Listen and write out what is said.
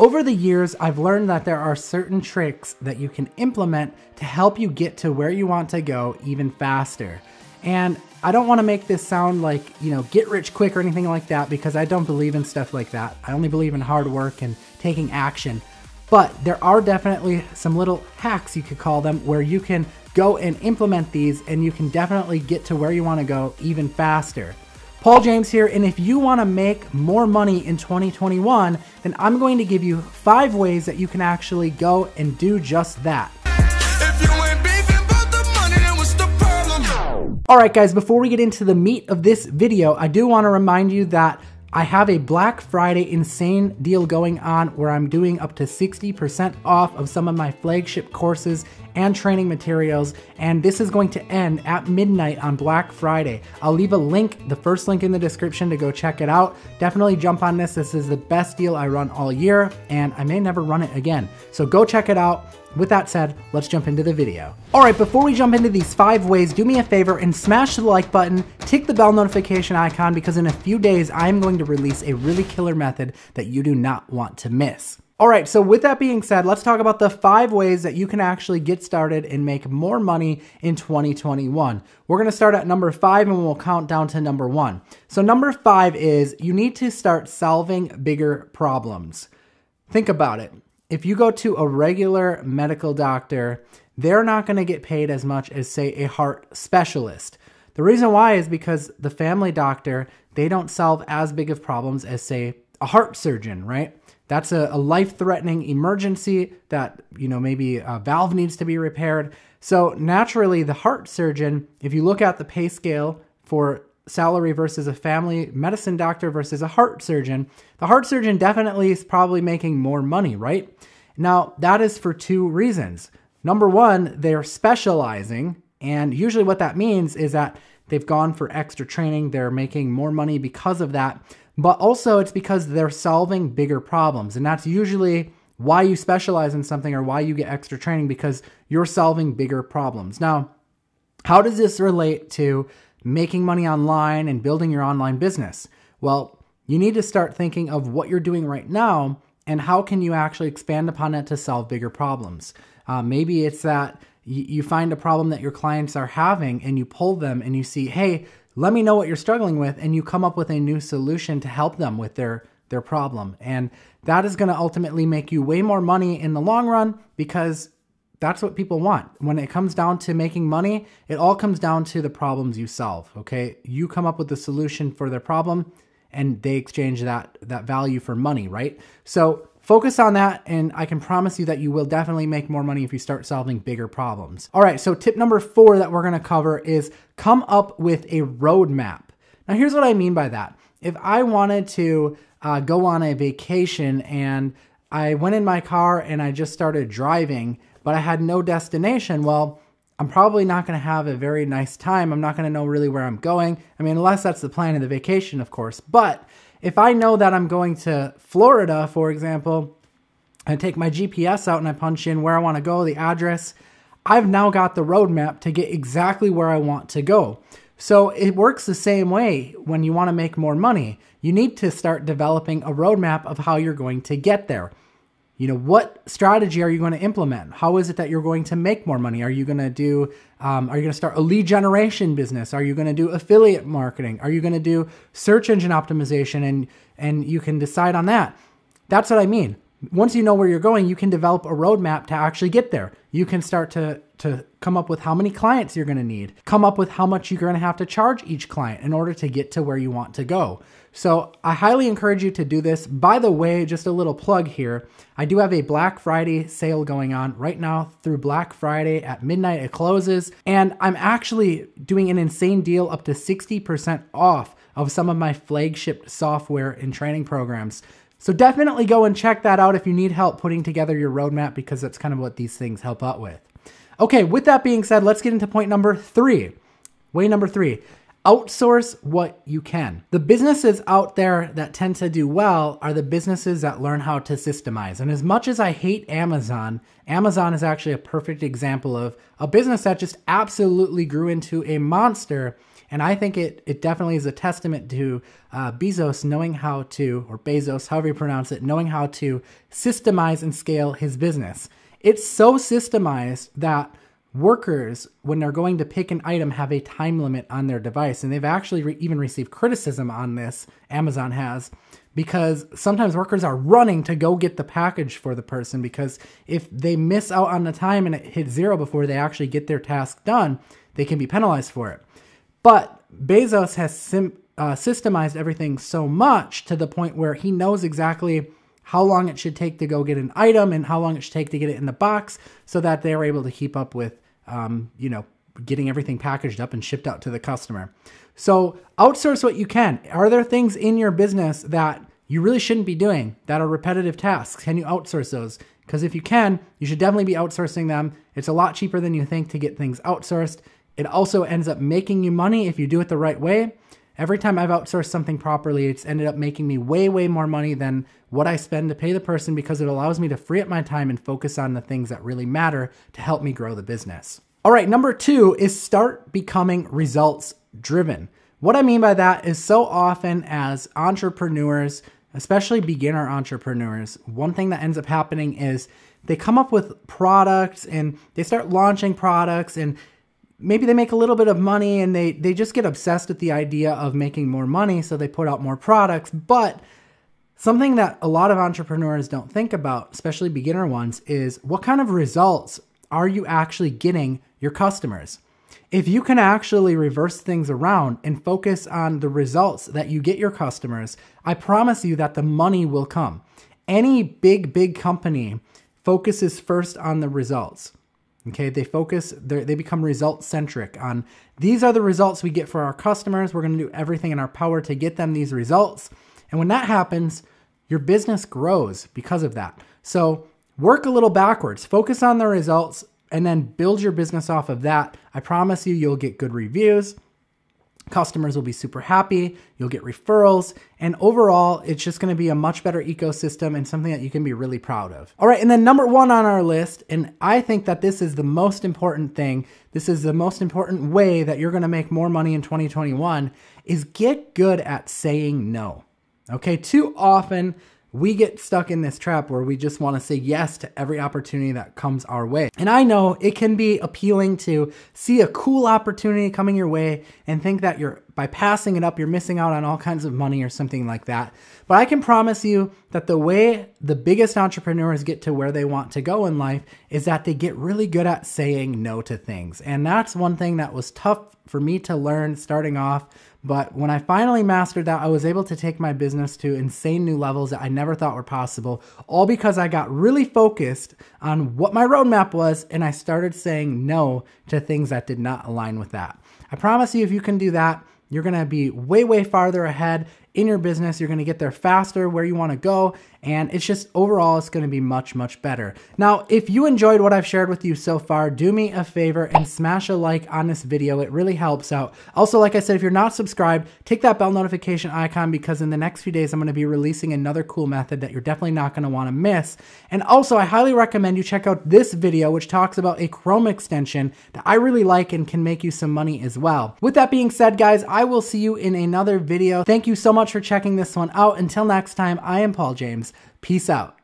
Over the years, I've learned that there are certain tricks that you can implement to help you get to where you want to go even faster. And I don't want to make this sound like, you know, get rich quick or anything like that because I don't believe in stuff like that. I only believe in hard work and taking action. But there are definitely some little hacks, you could call them, where you can go and implement these and you can definitely get to where you want to go even faster. Paul James here, and if you want to make more money in 2021, then I'm going to give you five ways that you can actually go and do just that. All right, guys, before we get into the meat of this video, I do want to remind you that I have a Black Friday insane deal going on where I'm doing up to 60% off of some of my flagship courses and training materials, and this is going to end at midnight on Black Friday. I'll leave a link, the first link in the description to go check it out. Definitely jump on this. This is the best deal I run all year, and I may never run it again. So go check it out. With that said, let's jump into the video. All right, before we jump into these five ways, do me a favor and smash the like button, tick the bell notification icon, because in a few days, I'm going to release a really killer method that you do not want to miss. All right, so with that being said, let's talk about the five ways that you can actually get started and make more money in 2021. We're gonna start at number five and we'll count down to number one. So, number five is you need to start solving bigger problems. Think about it. If you go to a regular medical doctor, they're not gonna get paid as much as, say, a heart specialist. The reason why is because the family doctor, they don't solve as big of problems as, say, a heart surgeon, right? that's a, a life-threatening emergency that you know maybe a valve needs to be repaired so naturally the heart surgeon if you look at the pay scale for salary versus a family medicine doctor versus a heart surgeon the heart surgeon definitely is probably making more money right now that is for two reasons number one they're specializing and usually what that means is that they've gone for extra training they're making more money because of that but also it's because they're solving bigger problems. And that's usually why you specialize in something or why you get extra training because you're solving bigger problems. Now, how does this relate to making money online and building your online business? Well, you need to start thinking of what you're doing right now and how can you actually expand upon it to solve bigger problems. Uh, maybe it's that you find a problem that your clients are having and you pull them and you see, hey, let me know what you're struggling with and you come up with a new solution to help them with their their problem and that is going to ultimately make you way more money in the long run because that's what people want. When it comes down to making money, it all comes down to the problems you solve, okay? You come up with a solution for their problem and they exchange that that value for money, right? So Focus on that, and I can promise you that you will definitely make more money if you start solving bigger problems. All right, so tip number four that we're gonna cover is come up with a roadmap. Now, here's what I mean by that. If I wanted to uh, go on a vacation and I went in my car and I just started driving, but I had no destination, well, I'm probably not going to have a very nice time. I'm not going to know really where I'm going. I mean, unless that's the plan of the vacation, of course. But if I know that I'm going to Florida, for example, I take my GPS out and I punch in where I want to go, the address. I've now got the roadmap to get exactly where I want to go. So it works the same way when you want to make more money. You need to start developing a roadmap of how you're going to get there you know what strategy are you going to implement how is it that you're going to make more money are you going to do um, are you going to start a lead generation business are you going to do affiliate marketing are you going to do search engine optimization and and you can decide on that that's what i mean once you know where you're going, you can develop a roadmap to actually get there. You can start to to come up with how many clients you're going to need, come up with how much you're going to have to charge each client in order to get to where you want to go. So, I highly encourage you to do this. By the way, just a little plug here. I do have a Black Friday sale going on right now through Black Friday at midnight it closes, and I'm actually doing an insane deal up to 60% off of some of my flagship software and training programs. So definitely go and check that out if you need help putting together your roadmap because that's kind of what these things help out with. Okay, with that being said, let's get into point number three. Way number three outsource what you can. The businesses out there that tend to do well are the businesses that learn how to systemize. And as much as I hate Amazon, Amazon is actually a perfect example of a business that just absolutely grew into a monster and I think it, it definitely is a testament to uh, Bezos knowing how to, or Bezos, however you pronounce it, knowing how to systemize and scale his business. It's so systemized that workers, when they're going to pick an item, have a time limit on their device. And they've actually re even received criticism on this, Amazon has, because sometimes workers are running to go get the package for the person because if they miss out on the time and it hits zero before they actually get their task done, they can be penalized for it. But Bezos has sim- uh, systemized everything so much to the point where he knows exactly how long it should take to go get an item and how long it should take to get it in the box so that they're able to keep up with, um, you know, getting everything packaged up and shipped out to the customer. So outsource what you can. Are there things in your business that you really shouldn't be doing that are repetitive tasks? Can you outsource those? Because if you can, you should definitely be outsourcing them. It's a lot cheaper than you think to get things outsourced. It also ends up making you money if you do it the right way. Every time I've outsourced something properly, it's ended up making me way, way more money than what I spend to pay the person because it allows me to free up my time and focus on the things that really matter to help me grow the business. All right, number two is start becoming results driven. What I mean by that is so often as entrepreneurs, especially beginner entrepreneurs, one thing that ends up happening is they come up with products and they start launching products and maybe they make a little bit of money and they, they just get obsessed with the idea of making more money, so they put out more products. But something that a lot of entrepreneurs don't think about, especially beginner ones, is what kind of results are you actually getting your customers? If you can actually reverse things around and focus on the results that you get your customers, I promise you that the money will come. Any big, big company focuses first on the results. Okay, they focus, they become result centric on these are the results we get for our customers. We're going to do everything in our power to get them these results. And when that happens, your business grows because of that. So work a little backwards, focus on the results, and then build your business off of that. I promise you, you'll get good reviews. Customers will be super happy, you'll get referrals, and overall, it's just gonna be a much better ecosystem and something that you can be really proud of. All right, and then number one on our list, and I think that this is the most important thing, this is the most important way that you're gonna make more money in 2021, is get good at saying no. Okay, too often we get stuck in this trap where we just want to say yes to every opportunity that comes our way. And I know it can be appealing to see a cool opportunity coming your way and think that you're by passing it up you're missing out on all kinds of money or something like that. But I can promise you that the way the biggest entrepreneurs get to where they want to go in life is that they get really good at saying no to things. And that's one thing that was tough for me to learn starting off but when I finally mastered that, I was able to take my business to insane new levels that I never thought were possible, all because I got really focused on what my roadmap was and I started saying no to things that did not align with that. I promise you, if you can do that, you're gonna be way, way farther ahead in your business. You're going to get there faster where you want to go. And it's just overall, it's going to be much, much better. Now, if you enjoyed what I've shared with you so far, do me a favor and smash a like on this video. It really helps out. Also, like I said, if you're not subscribed, take that bell notification icon because in the next few days, I'm going to be releasing another cool method that you're definitely not going to want to miss. And also, I highly recommend you check out this video, which talks about a Chrome extension that I really like and can make you some money as well. With that being said, guys, I will see you in another video. Thank you so much much for checking this one out. Until next time, I am Paul James. Peace out.